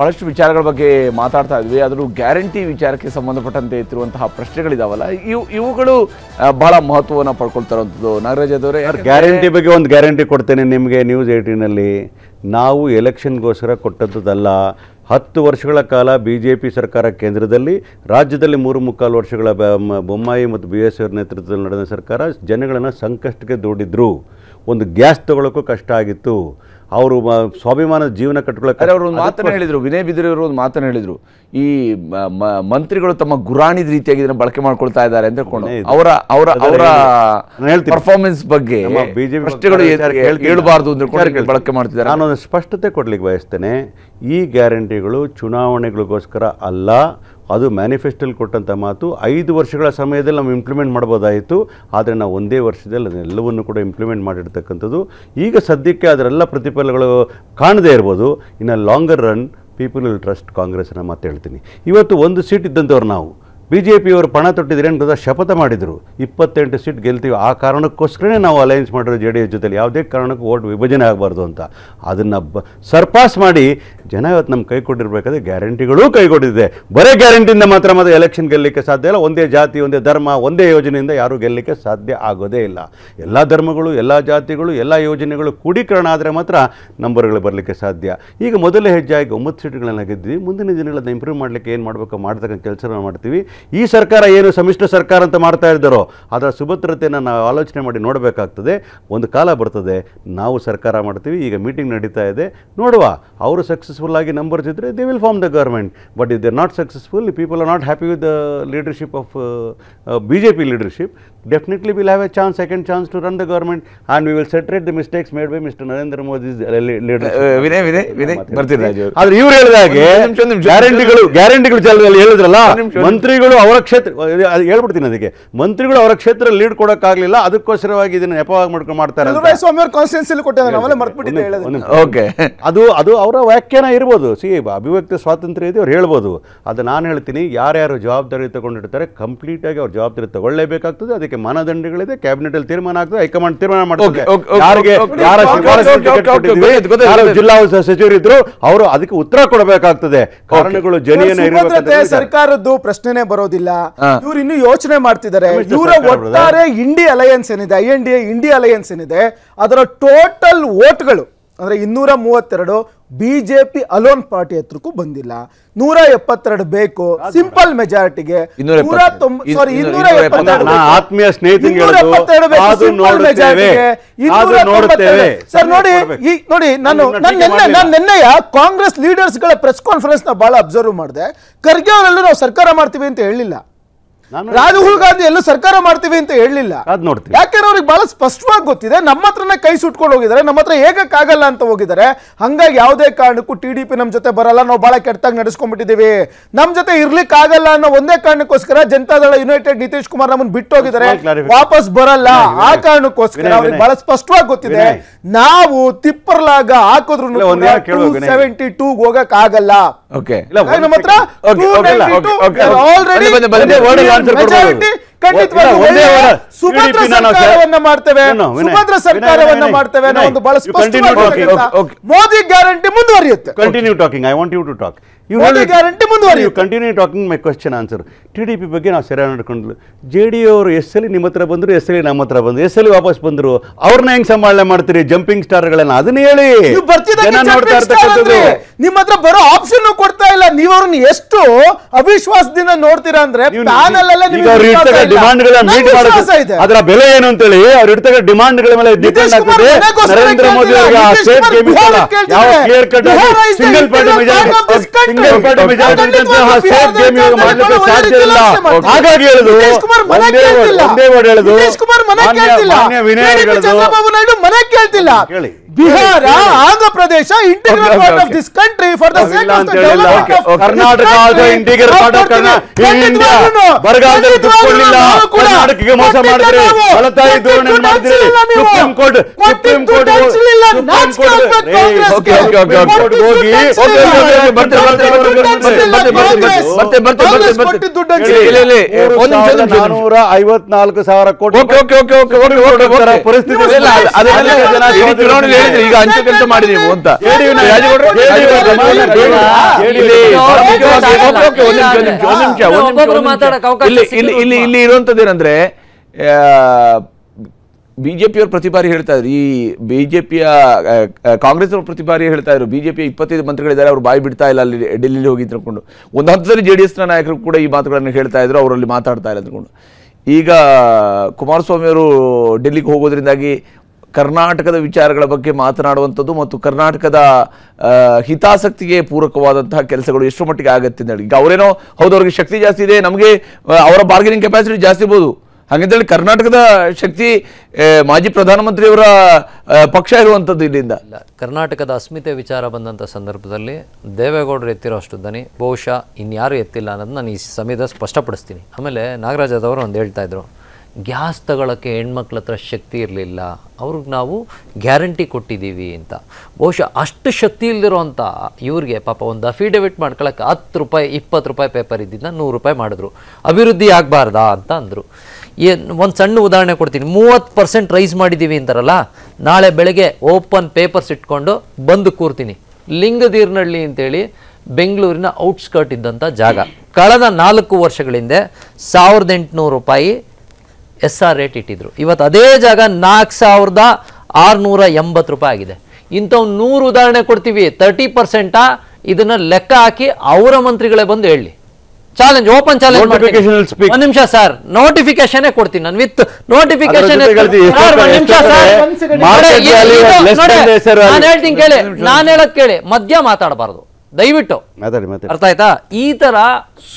ಬಹಳಷ್ಟು ವಿಚಾರಗಳ ಬಗ್ಗೆ ಮಾತಾಡ್ತಾ ಇದ್ವಿ ಆದರೂ ಗ್ಯಾರಂಟಿ ವಿಚಾರಕ್ಕೆ ಸಂಬಂಧಪಟ್ಟಂತೆ ಇತ್ತಿರುವಂತಹ ಪ್ರಶ್ನೆಗಳಿದಾವಲ್ಲ ಇವು ಇವುಗಳು ಬಹಳ ಮಹತ್ವವನ್ನು ಪಡ್ಕೊಳ್ತಾರಂಥದ್ದು ನಾಗರಾಜ್ ಅದವರೇ ಗ್ಯಾರಂಟಿ ಬಗ್ಗೆ ಒಂದು ಗ್ಯಾರಂಟಿ ಕೊಡ್ತೇನೆ ನಿಮಗೆ ನ್ಯೂಸ್ ಏಯ್ಟೀನಲ್ಲಿ ನಾವು ಎಲೆಕ್ಷನ್ಗೋಸ್ಕರ ಕೊಟ್ಟಂಥದ್ದಲ್ಲ ಹತ್ತು ವರ್ಷಗಳ ಕಾಲ ಬಿ ಜೆ ಪಿ ಸರ್ಕಾರ ಕೇಂದ್ರದಲ್ಲಿ ರಾಜ್ಯದಲ್ಲಿ ಮೂರು ಮುಕ್ಕಾಲು ವರ್ಷಗಳ ಬೊಮ್ಮಾಯಿ ಮತ್ತು ಬಿ ಎಸ್ ಅವ್ರ ನೇತೃತ್ವದಲ್ಲಿ ನಡೆದ ಸರ್ಕಾರ ಜನಗಳನ್ನು ಸಂಕಷ್ಟಕ್ಕೆ ದೂಡಿದ್ರು ಒಂದು ಗ್ಯಾಸ್ ತಗೊಳ್ಳೋಕ್ಕೂ ಕಷ್ಟ ಆಗಿತ್ತು ಅವರು ಸ್ವಾಭಿಮಾನ ಜೀವನ ಕಟ್ಟಿಕೊಳ್ಳಕ್ಕೆ ಅವರು ಒಂದು ಮಾತನ್ನು ಹೇಳಿದರು ವಿನಯ್ ಬಿದಿರವರು ಒಂದು ಮಾತನ್ನು ಹೇಳಿದರು ಈ ಮಂತ್ರಿಗಳು ತಮ್ಮ ಗುರಾಣಿದ ರೀತಿಯಾಗಿ ಇದನ್ನು ಬಳಕೆ ಮಾಡ್ಕೊಳ್ತಾ ಇದ್ದಾರೆ ಅಂತ ಅವರ ಅವರ ಅವರ ಪರ್ಫಾರ್ಮೆನ್ಸ್ ಬಗ್ಗೆ ಬಿಜೆಪಿ ಹೇಳಬಾರ್ದು ಅಂತ ಬಳಕೆ ಮಾಡ್ತಿದ್ದಾರೆ ನಾನು ಸ್ಪಷ್ಟತೆ ಕೊಡ್ಲಿಕ್ಕೆ ಬಯಸ್ತೇನೆ ಈ ಗ್ಯಾರಂಟಿಗಳು ಚುನಾವಣೆಗಳಿಗೋಸ್ಕರ ಅಲ್ಲ ಅದು ಮ್ಯಾನಿಫೆಸ್ಟೋಲ್ಲಿ ಕೊಟ್ಟಂಥ ಮಾತು ಐದು ವರ್ಷಗಳ ಸಮಯದಲ್ಲಿ ನಾವು ಇಂಪ್ಲಿಮೆಂಟ್ ಮಾಡ್ಬೋದಾಯಿತು ಆದರೆ ನಾವು ಒಂದೇ ವರ್ಷದಲ್ಲಿ ಅದನ್ನೆಲ್ಲವನ್ನು ಕೂಡ ಇಂಪ್ಲಿಮೆಂಟ್ ಮಾಡಿರ್ತಕ್ಕಂಥದ್ದು ಈಗ ಸದ್ಯಕ್ಕೆ ಅದರೆಲ್ಲ ಪ್ರತಿಫಲಗಳು ಕಾಣದೇ ಇರ್ಬೋದು ಇನ್ನು longer run people will trust ಕಾಂಗ್ರೆಸ್ನ ಮಾತೇಳ್ತೀನಿ ಮಾತು ಹೇಳ್ತೀನಿ ಇವತ್ತು ಒಂದು ಸೀಟ್ ಇದ್ದಂಥವ್ರು ನಾವು ಬಿ ಜೆ ಪಿಯವರು ಪಣ ತೊಟ್ಟಿದ್ರೆ ಏನು ಗೊತ್ತಾ ಶಪಥ ಮಾಡಿದರು ಇಪ್ಪತ್ತೆಂಟು ಸೀಟ್ ಗೆಲ್ತೀವಿ ಆ ಕಾರಣಕ್ಕೋಸ್ಕರನೇ ನಾವು ಅಲಯನ್ಸ್ ಮಾಡಿರೋ ಜೆ ಡಿ ಎಸ್ ಜೊತೆಲಿ ಯಾವುದೇ ಕಾರಣಕ್ಕೂ ಓಟ್ ವಿಭಜನೆ ಆಗಬಾರ್ದು ಅಂತ ಅದನ್ನು ಬ ಸರ್ಪಾಸ್ ಮಾಡಿ ಜನ ಇವತ್ತು ನಮ್ಮ ಕೈ ಕೊಟ್ಟಿರ್ಬೇಕಾದ್ರೆ ಗ್ಯಾರಂಟಿಗಳೂ ಕೈಗೊಟ್ಟಿದೆ ಬರೀ ಗ್ಯಾರಂಟಿಯಿಂದ ಮಾತ್ರ ಮಾತ್ರ ಎಲೆಕ್ಷನ್ ಗೆಲ್ಲಲಿಕ್ಕೆ ಸಾಧ್ಯ ಇಲ್ಲ ಒಂದೇ ಜಾತಿ ಒಂದೇ ಧರ್ಮ ಒಂದೇ ಯೋಜನೆಯಿಂದ ಯಾರೂ ಗೆಲ್ಲಲಿಕ್ಕೆ ಸಾಧ್ಯ ಆಗೋದೇ ಇಲ್ಲ ಎಲ್ಲ ಧರ್ಮಗಳು ಎಲ್ಲ ಜಾತಿಗಳು ಎಲ್ಲ ಯೋಜನೆಗಳು ಕೂಡೀಕರಣ ಆದರೆ ಮಾತ್ರ ನಂಬರ್ಗಳು ಬರಲಿಕ್ಕೆ ಸಾಧ್ಯ ಈಗ ಮೊದಲ ಹೆಜ್ಜೆಯಾಗಿ ಒಂಬತ್ತು ಸೀಟ್ಗಳನ್ನ ಗೆದ್ದಿದ್ವಿ ಮುಂದಿನ ದಿನಗಳನ್ನ ಇಂಪ್ರೂವ್ ಮಾಡಲಿಕ್ಕೆ ಏನು ಮಾಡಬೇಕು ಮಾಡ್ತಕ್ಕಂಥ ಕೆಲಸನ ಮಾಡ್ತೀವಿ ಈ ಸರ್ಕಾರ ಏನು ಸಮ್ಮಿಶ್ರ ಸರ್ಕಾರ ಅಂತ ಮಾಡ್ತಾ ಇದ್ದಾರೋ ಅದರ ಸುಭದ್ರತೆಯನ್ನು ನಾವು ಆಲೋಚನೆ ಮಾಡಿ ನೋಡಬೇಕಾಗ್ತದೆ ಒಂದು ಕಾಲ ಬರ್ತದೆ ನಾವು ಸರ್ಕಾರ ಮಾಡ್ತೀವಿ ಈಗ ಮೀಟಿಂಗ್ ನಡೀತಾ ಇದೆ ನೋಡುವ ಅವರು ಸಕ್ಸಸ್ successful ಆಗಿ number ಇದ್ದರೆ they will form the government. But if they are not successful, people are not happy with the leadership of uh, uh, BJP leadership, definitely be will have a chance, second chance to run the government and we will separate the mistakes made by Mr. Narendra Modi's leadership. Vinay Vinay Vinay ಬರ್ತಿಲ್ಲ ಆದ್ರೆ ಇವ್ರು ಹೇಳಿದಾಗೆ ಗ್ಯಾರಂಟಿಗಳು ಗ್ಯಾರಂಟಿಗಳು ಜಾಲದಲ್ಲಿ ಹೇಳಿದ್ರಲ್ಲ ಮಂತ್ರಿಗಳು ಅವರ ಕ್ಷೇತ್ರ ಹೇಳ್ಬಿಡ್ತೀನಿ ಅದಕ್ಕೆ ಮಂತ್ರಿಗಳು ಅವರ ಕ್ಷೇತ್ರ ಲೀಡ್ ಕೊಡಕ್ಕಾಗ್ಲಿಲ್ಲ ಅದಕ್ಕೋಸ್ಕರವಾಗಿ ಇದನ್ನ ನೆಪವಾಗಿ ಮಾಡ್ಕೊಂಡು ಮಾಡ್ತಾರೆ ಸ್ವಾಮಿ ಅವ್ರ ಕಾನ್ಸ್ಟಿಟ್ಯೂನ್ಸಿಲಿ ಕೊಟ್ಟಿದ್ದಾರೆ ಮರ್ತ್ಬಿಟ್ಟಿದ್ದೆ ಓಕೆ ಅದು ಅದು ಅವರ ವ್ಯಾಖ್ಯಾನ ಇರ್ಬೋದು ಸಿ ಅಭಿವ್ಯಕ್ತಿ ಸ್ವಾತಂತ್ರ್ಯ ಇದೆ ಅವ್ರು ಹೇಳ್ಬೋದು ಅದು ನಾನು ಹೇಳ್ತೀನಿ ಯಾರ್ಯಾರು ಜವಾಬ್ದಾರಿ ತಗೊಂಡಿರ್ತಾರೆ ಕಂಪ್ಲೀಟಾಗಿ ಅವ್ರ ಜವಾಬ್ದಾರಿ ತಗೊಳ್ಳೇಬೇಕಾಗ್ತದೆ ಅದಕ್ಕೆ ಅದಕ್ಕೆ ಮಾನದಂಡಗಳಿದೆ ಕ್ಯಾಬಿನೆಟ್ ಅಲ್ಲಿ ತೀರ್ಮಾನ ಆಗ್ತದೆ ಹೈಕಮಾಂಡ್ ತೀರ್ಮಾನ ಮಾಡ್ತಾರೆ ಜಿಲ್ಲಾ ಸಚಿವರು ಇದ್ರು ಅವರು ಅದಕ್ಕೆ ಉತ್ತರ ಕೊಡಬೇಕಾಗ್ತದೆ ಕಾರಣಗಳು ಜನಿಯನ ಸರ್ಕಾರದ್ದು ಪ್ರಶ್ನೆನೇ ಬರೋದಿಲ್ಲ ಇವ್ರು ಇನ್ನು ಯೋಚನೆ ಮಾಡ್ತಿದ್ದಾರೆ ಇವರ ಒಟ್ಟಾರೆ ಇಂಡಿ ಅಲಯನ್ಸ್ ಏನಿದೆ I N D INDI alliance ಏನಿದೆ ಅದರ ಟೋಟಲ್ ವೋಟ್ಗಳು ಅಂದರೆ ಇನ್ನೂರ ಮೂವತ್ತೆರಡು B J P alone party ಹತ್ರಕ್ಕೂ ಬಂದಿಲ್ಲ ನೂರ ಎಪ್ಪತ್ತೆರಡು ಬೇಕು ಸಿಂಪಲ್ ಮೆಜಾರಿಟಿಗೆ ಆತ್ಮೀಯ ಸರ್ ನೋಡಿ ನಾನು ನಿನ್ನೆಯ ಕಾಂಗ್ರೆಸ್ ಲೀಡರ್ಸ್ಗಳ ಪ್ರೆಸ್ ಕಾನ್ಫರೆನ್ಸ್ ನ ಬಹಳ ಅಬ್ಸರ್ವ್ ಮಾಡಿದೆ ಖರ್ಗೆ ಅವರಲ್ಲೂ ನಾವು ಸರ್ಕಾರ ಮಾಡ್ತೀವಿ ಅಂತ ಹೇಳಿಲ್ಲ ರಾಹುಲ್ ಗಾಂಧಿ ಎಲ್ಲೂ ಸರ್ಕಾರ ಮಾಡ್ತೀವಿ ಅಂತ ಹೇಳಲಿಲ್ಲ ಯಾಕಂದ್ರೆ ಅವ್ರಿಗೆ ಬಹಳ ಸ್ಪಷ್ಟವಾಗಿ ಗೊತ್ತಿದೆ ನಮ್ಮ ಹತ್ರನೇ ಕೈ ಸುಟ್ಕೊಂಡು ಹೋಗಿದ್ದಾರೆ ನಮ್ಮ ಹತ್ರ ಆಗಲ್ಲ ಅಂತ ಹೋಗಿದ್ದಾರೆ ಹಂಗಾಗಿ ಯಾವುದೇ ಕಾರಣಕ್ಕೂ ಟಿ ಡಿ ಪಿ ನಮ್ಮ ಜೊತೆ ಬರಲ್ಲ ನಾವು ಬಹಳ ಕೆಟ್ಟಾಗಿ ನಡೆಸ್ಕೊಂಡ್ಬಿಟ್ಟಿದೀವಿ ನಮ್ಮ ಜೊತೆ ಇರ್ಲಿಕ್ಕಾಗಲ್ಲ ಅನ್ನೋ ಒಂದೇ ಕಾರಣಕ್ಕೋಸ್ಕರ ಜನತಾದಳ ಯುನೈಟೆಡ್ ನಿತೀಶ್ ಕುಮಾರ್ ನಮ್ಮನ್ನು ಬಿಟ್ಟು ಹೋಗಿದ್ದಾರೆ ವಾಪಸ್ ಬರಲ್ಲ ಆ ಕಾರಣಕ್ಕೋಸ್ಕರ ಅವ್ರಿಗೆ ಬಹಳ ಸ್ಪಷ್ಟವಾಗಿ ಗೊತ್ತಿದೆ ನಾವು ತಿಪ್ಪರ್ಲಾಗ ಹಾಕಿದ್ರು ಸೆವೆಂಟಿ ಟೂ ಹೋಗಕ್ ಆಗಲ್ಲ ಆಲ್ರೆಡಿ ಮಾಡ್ತೇವೆ ಮಾಡ್ತೇವೆ ಮೋದಿ ಗ್ಯಾರಂಟಿ ಮುಂದುವರಿಯುತ್ತೆ continue talking I want you to talk guarantee ಮುಂದುವರಿ continue talking my question answer T D P ಬಗ್ಗೆ ನಾವು ಸೆರೆ ನೋಡ್ಕೊಂಡ್ಲು ಜೆ ಡಿ ಅವರು ಎಸ್ ಎಲ್ ನಿಮ್ಮ ಹತ್ರ ಬಂದರು ಎಸ್ ಎಲ್ ನಮ್ಮ ಹತ್ರ ಬಂದರು ಎಸ್ ಎಲ್ ವಾಪಸ್ ಬಂದರು ಅವ್ರನ್ನ ಹೆಂಗ್ ಸಂಭಾಳನೆ ಮಾಡ್ತೀರಿ ಜಂಪಿಂಗ್ ಸ್ಟಾರ್ಗಳನ್ನ ಅದನ್ನ ಹೇಳಿ ನಿಮ್ಮ ಹತ್ರ ಬರೋ ಆಪ್ಷನ್ ಕೊಡ್ತಾ ಇಲ್ಲ ನೀವು ಅವ್ರನ್ನ ಎಷ್ಟು ಅವಿಶ್ವಾಸದಿಂದ ನೋಡ್ತೀರಾ ಅಂದ್ರೆ ಪ್ಯಾನಲ್ ಅಲ್ಲ ಮೀಟ್ ಅದರ ಬೆಲೆ ಏನು ಅಂತೇಳಿ ಅವ್ರು ಇಡ್ತಕ್ಕ ಗಳ ಮೇಲೆ ಡಿಪೆಂಡ್ ಆಗ್ತದೆ ನರೇಂದ್ರ ಮೋದಿ ಅವರಿಗೆ ಆ ಗೇಮ್ ಯಾವ ಸಿಂಗಲ್ ಪಾರ್ಟಿ ಮೆಜಾರಿಟಿ ಹಾಗಾಗಿ ಹೇಳುದು ಚಂದ್ರಬಾಬು ನಾಯ್ಡು ಮನೆ ಕೇಳ್ತಿಲ್ಲ ಹೇಳಿ Bihar Andhra Pradesh integral part of this country for the sake of the development of Karnataka also integral part of Karnataka India ಬರಗಾಲದಲ್ಲಿ ದುಡ್ಕೊಳ್ಳಿಲ್ಲ ಕರ್ನಾಟಕಕ್ಕೆ ಮೋಸ ಮಾಡಿದ್ರೆ ಫಲತಾಯಿ ಧೋರಣೆ ಮಾಡಿದ್ರೆ Supreme Court Supreme Court okay okay okay ಹೋಗಿ ಓಕೆ ಬರ್ತೆ ಬರ್ತೆ ಬರ್ತೆ ಬರ್ತೆ ಬರ್ತೆ ಬರ್ತೆ ಬರ್ತೆ ಬರ್ತೆ ಇಲ್ಲ ಇಲ್ಲ ಒಂದು ನಿಮಿಷ 454 ಕೋಟಿ ಓಕೆ ಓಕೆ ಓಕೆ ಓಕೆ ಪರಿಸ್ಥಿತಿ ಇಲ್ಲ ಅದೆಲ್ಲ ಜನ ಹೇಳಿದ್ರು ಈಗ ಅಂಚೆ ಕೆಲಸ ಮಾಡಿ ನೀವು ಅಂತ ಇಲ್ಲಿ ಇಲ್ಲಿ ಇಲ್ಲಿ ಇರುವಂತದ್ದೇನಂದ್ರೆ ಬಿಜೆಪಿಯವರು ಪ್ರತಿ ಬಾರಿ ಹೇಳ್ತಾ ಇದ್ರು ಈ ಬಿಜೆಪಿಯ ಕಾಂಗ್ರೆಸ್ ಅವರು ಪ್ರತಿ ಬಾರಿ ಹೇಳ್ತಾ ಇದ್ರು ಬಿಜೆಪಿ ಇಪ್ಪತ್ತೈದು ಮಂತ್ರಿಗಳಿದ್ದಾರೆ ಅವರು ಬಾಯಿ ಬಿಡ್ತಾ ಇಲ್ಲ ಅಲ್ಲಿ ಡೆಲ್ಲಿಲಿ ಹೋಗಿ ತಿಳ್ಕೊಂಡು ಒಂದು ಹಂತದಲ್ಲಿ ಜೆ ಡಿ ನಾಯಕರು ಕೂಡ ಈ ಮಾತುಗಳನ್ನು ಹೇಳ್ತಾ ಇದ್ರು ಅವರಲ್ಲಿ ಮಾತಾಡ್ತಾ ಇಲ್ಲ ಅಂದ್ಕೊಂಡು ಈಗ ಕುಮಾರಸ್ವಾಮಿ ಅವರು ಡೆಲ್ಲಿಗೆ ಹೋಗೋದ್ರಿಂದಾಗಿ ಕರ್ನಾಟಕದ ವಿಚಾರಗಳ ಬಗ್ಗೆ ಮಾತನಾಡುವಂಥದ್ದು ಮತ್ತು ಕರ್ನಾಟಕದ ಹಿತಾಸಕ್ತಿಗೆ ಪೂರಕವಾದಂತಹ ಕೆಲಸಗಳು ಎಷ್ಟು ಮಟ್ಟಿಗೆ ಆಗುತ್ತೆ ಅಂತ ಹೇಳಿ ಈಗ ಅವರೇನೋ ಹೌದು ಅವ್ರಿಗೆ ಶಕ್ತಿ ಜಾಸ್ತಿ ಇದೆ ನಮಗೆ ಅವರ ಬಾರ್ಗೇನಿಂಗ್ ಕೆಪಾಸಿಟಿ ಜಾಸ್ತಿ ಇರ್ಬೋದು ಹಾಗಂತೇಳಿ ಕರ್ನಾಟಕದ ಶಕ್ತಿ ಮಾಜಿ ಪ್ರಧಾನಮಂತ್ರಿಯವರ ಪಕ್ಷ ಇರುವಂಥದ್ದು ಇಲ್ಲಿಂದ ಕರ್ನಾಟಕದ ಅಸ್ಮಿತೆ ವಿಚಾರ ಬಂದಂಥ ಸಂದರ್ಭದಲ್ಲಿ ದೇವೇಗೌಡರು ಎತ್ತಿರೋ ಅಷ್ಟು ದನಿ ಬಹುಶಃ ಇನ್ಯಾರು ಎತ್ತಿಲ್ಲ ಅನ್ನೋದು ನಾನು ಈ ಸಮಯದ ಸ್ಪಷ್ಟಪಡಿಸ್ತೀನಿ ಆಮೇಲೆ ನಾಗರಾಜದವರು ಒಂದು ಹೇಳ್ತಾ ಇದ್ರು ಗ್ಯಾಸ್ ತಗೊಳ್ಳೋಕ್ಕೆ ಹೆಣ್ಮಕ್ಳ ಹತ್ರ ಶಕ್ತಿ ಇರಲಿಲ್ಲ ಅವ್ರಿಗೆ ನಾವು ಗ್ಯಾರಂಟಿ ಕೊಟ್ಟಿದ್ದೀವಿ ಅಂತ ಬಹುಶಃ ಅಷ್ಟು ಶಕ್ತಿ ಇಲ್ದಿರೋಂಥ ಇವ್ರಿಗೆ ಪಾಪ ಒಂದು ಅಫಿಡೆವಿಟ್ ಮಾಡ್ಕೊಳಕ್ಕೆ ಹತ್ತು ರೂಪಾಯಿ ಇಪ್ಪತ್ತು ರೂಪಾಯಿ ಪೇಪರ್ ಇದ್ದಿದ್ದ ನೂರು ರೂಪಾಯಿ ಮಾಡಿದ್ರು ಅಭಿವೃದ್ಧಿ ಆಗಬಾರ್ದಾ ಅಂತ ಅಂದರು ಏನು ಒಂದು ಸಣ್ಣ ಉದಾಹರಣೆ ಕೊಡ್ತೀನಿ ಮೂವತ್ತು ಪರ್ಸೆಂಟ್ ರೈಸ್ ಮಾಡಿದ್ದೀವಿ ಅಂತಾರಲ್ಲ ನಾಳೆ ಬೆಳಗ್ಗೆ ಓಪನ್ ಪೇಪರ್ಸ್ ಇಟ್ಕೊಂಡು ಬಂದು ಕೂರ್ತೀನಿ ಲಿಂಗದೀರ್ನಹಳ್ಳಿ ಅಂತೇಳಿ ಬೆಂಗಳೂರಿನ ಔಟ್ಸ್ಕರ್ಟ್ ಇದ್ದಂಥ ಜಾಗ ಕಳೆದ ನಾಲ್ಕು ವರ್ಷಗಳಿಂದೆ ಸಾವಿರದ ಎಂಟುನೂರು ರೂಪಾಯಿ ಎಸ್ ಆರ್ ರೇಟ್ ಇಟ್ಟಿದ್ರು ಇವತ್ತು ಅದೇ ಜಾಗ ನಾಲ್ಕು ಸಾವಿರದ ಆರುನೂರ ಎಂಬತ್ತು ರೂಪಾಯಿ ಆಗಿದೆ ಒಂದು ನೂರು ಉದಾಹರಣೆ ಕೊಡ್ತೀವಿ ತರ್ಟಿ ಪರ್ಸೆಂಟಾ ಇದನ್ನ ಲೆಕ್ಕ ಹಾಕಿ ಅವರ ಮಂತ್ರಿಗಳೇ ಬಂದು ಹೇಳಿ ಚಾಲೆಂಜ್ ಓಪನ್ ಚಾಲೆಂಜ್ ಒಂದು ನಿಮಿಷ ಸರ್ ನೋಟಿಫಿಕೇಶನ್ ಕೊಡ್ತೀನಿ ನಾನು ವಿತ್ ನೋಟಿಫಿಕೇಶನ್ ನಾನು ಹೇಳ್ತೀನಿ ಕೇಳಿ ನಾನು ಹೇಳೋದ್ ಕೇಳಿ ಮಧ್ಯ ಮಾತಾಡಬಾರದು ದಯವಿಟ್ಟು ಅರ್ಥ ಆಯ್ತಾ ಈ ತರ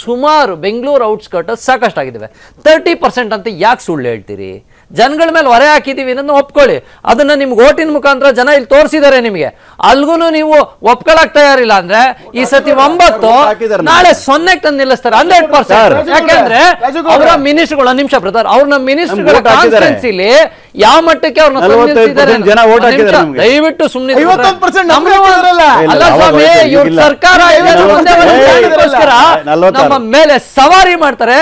ಸುಮಾರು ಬೆಂಗಳೂರು ಔಟ್ಸ್ಕರ್ಟ್ ಸಾಕಷ್ಟು ಆಗಿದ್ದಾವೆ ತರ್ಟಿ ಪರ್ಸೆಂಟ್ ಅಂತ ಯಾಕೆ ಸುಳ್ಳು ಹೇಳ್ತೀರಿ ಜನಗಳ ಮೇಲೆ ಹೊರೆ ಹಾಕಿದೀವಿ ಅನ್ನೋದು ಒಪ್ಕೊಳ್ಳಿ ಅದನ್ನ ನಿಮ್ಗೆ ಓಟಿನ ಮುಖಾಂತರ ಜನ ಇಲ್ಲಿ ತೋರಿಸಿದ್ದಾರೆ ನಿಮಗೆ ಅಲ್ಗೂ ನೀವು ಒಪ್ಕೊಳ್ಳಕ್ ತಯಾರಿಲ್ಲ ಅಂದ್ರೆ ಈ ಸತಿ ಒಂಬತ್ತು ನಾಳೆ ಸೊನ್ನೆ ತಂದು ನಿಲ್ಲಿಸ್ತಾರೆ ಹಂಡ್ರೆಡ್ ಪರ್ಸೆಂಟ್ ಯಾಕೆಂದ್ರೆ ಅವರ ಮಿನಿಸ್ಟರ್ಗಳು ನಿಮಿಷ ಬ್ರದರ್ ಅವ್ರನ್ನ ಕಾನ್ಫರೆನ್ಸ್ ಇಲ್ಲಿ ಯಾವ ಮಟ್ಟಕ್ಕೆ ಅವ್ರನ್ನ ದಯವಿಟ್ಟು ಸುಮ್ಮನೆ ಸರ್ಕಾರ ನಮ್ಮ ಮೇಲೆ ಸವಾರಿ ಮಾಡ್ತಾರೆ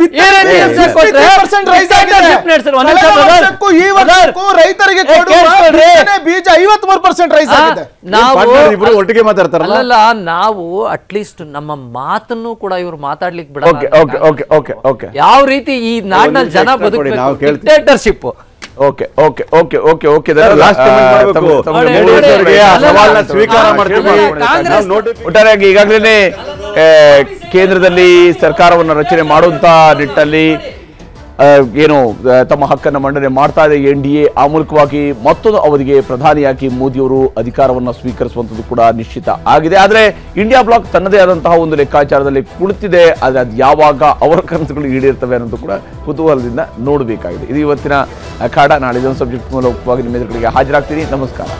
ಬೀಜ ಒಟ್ಟಿಗೆ ಮಾತಾಡ್ತಾರಲ್ಲ ನಾವು ಅಟ್ಲೀಸ್ಟ್ ನಮ್ಮ ಮಾತನ್ನು ಕೂಡ ಇವ್ರು ಮಾತಾಡ್ಲಿಕ್ಕೆ ಬಿಡ ಯಾವ ರೀತಿ ಈ ನಾಡಿನಲ್ಲಿ ಜನ ಬದುಕಬೇಕು dictatorship okay okay okay okay okay last ಸವಾಲನ್ನ ಸ್ವೀಕಾರ ಮಾಡ್ತೀವಿ ಒಟ್ಟಾರೆಯಾಗಿ ಈಗಾಗಲೇ ಕೇಂದ್ರದಲ್ಲಿ ಸರ್ಕಾರವನ್ನು ರಚನೆ ಮಾಡುವಂತ ನಿಟ್ಟಲ್ಲಿ ಏನು ತಮ್ಮ ಹಕ್ಕನ್ನು ಮಂಡನೆ ಮಾಡ್ತಾ ಇದೆ ಎನ್ ಡಿ ಎ ಆ ಮೂಲಕವಾಗಿ ಮತ್ತೊಂದು ಅವರಿಗೆ ಪ್ರಧಾನಿಯಾಗಿ ಮೋದಿಯವರು ಅಧಿಕಾರವನ್ನು ಸ್ವೀಕರಿಸುವಂಥದ್ದು ಕೂಡ ನಿಶ್ಚಿತ ಆಗಿದೆ ಆದರೆ ಇಂಡಿಯಾ ಬ್ಲಾಕ್ ತನ್ನದೇ ಆದಂತಹ ಒಂದು ಲೆಕ್ಕಾಚಾರದಲ್ಲಿ ಕುಳಿತಿದೆ ಆದರೆ ಅದು ಯಾವಾಗ ಅವರ ಕನಸುಗಳು ಈಡೇರ್ತವೆ ಅನ್ನೋದು ಕೂಡ ಕುತೂಹಲದಿಂದ ನೋಡಬೇಕಾಗಿದೆ ಇದು ಇವತ್ತಿನ ಕಾಡ ನಾಳೆ ಇದೊಂದು ಸಬ್ಜೆಕ್ಟ್ ಮೂಲಕವಾಗಿ ನಿಮ್ಮ ಎದುರುಗಳಿಗೆ ಹಾಜರಾಗ್ತೀನಿ ನಮಸ್ಕಾರ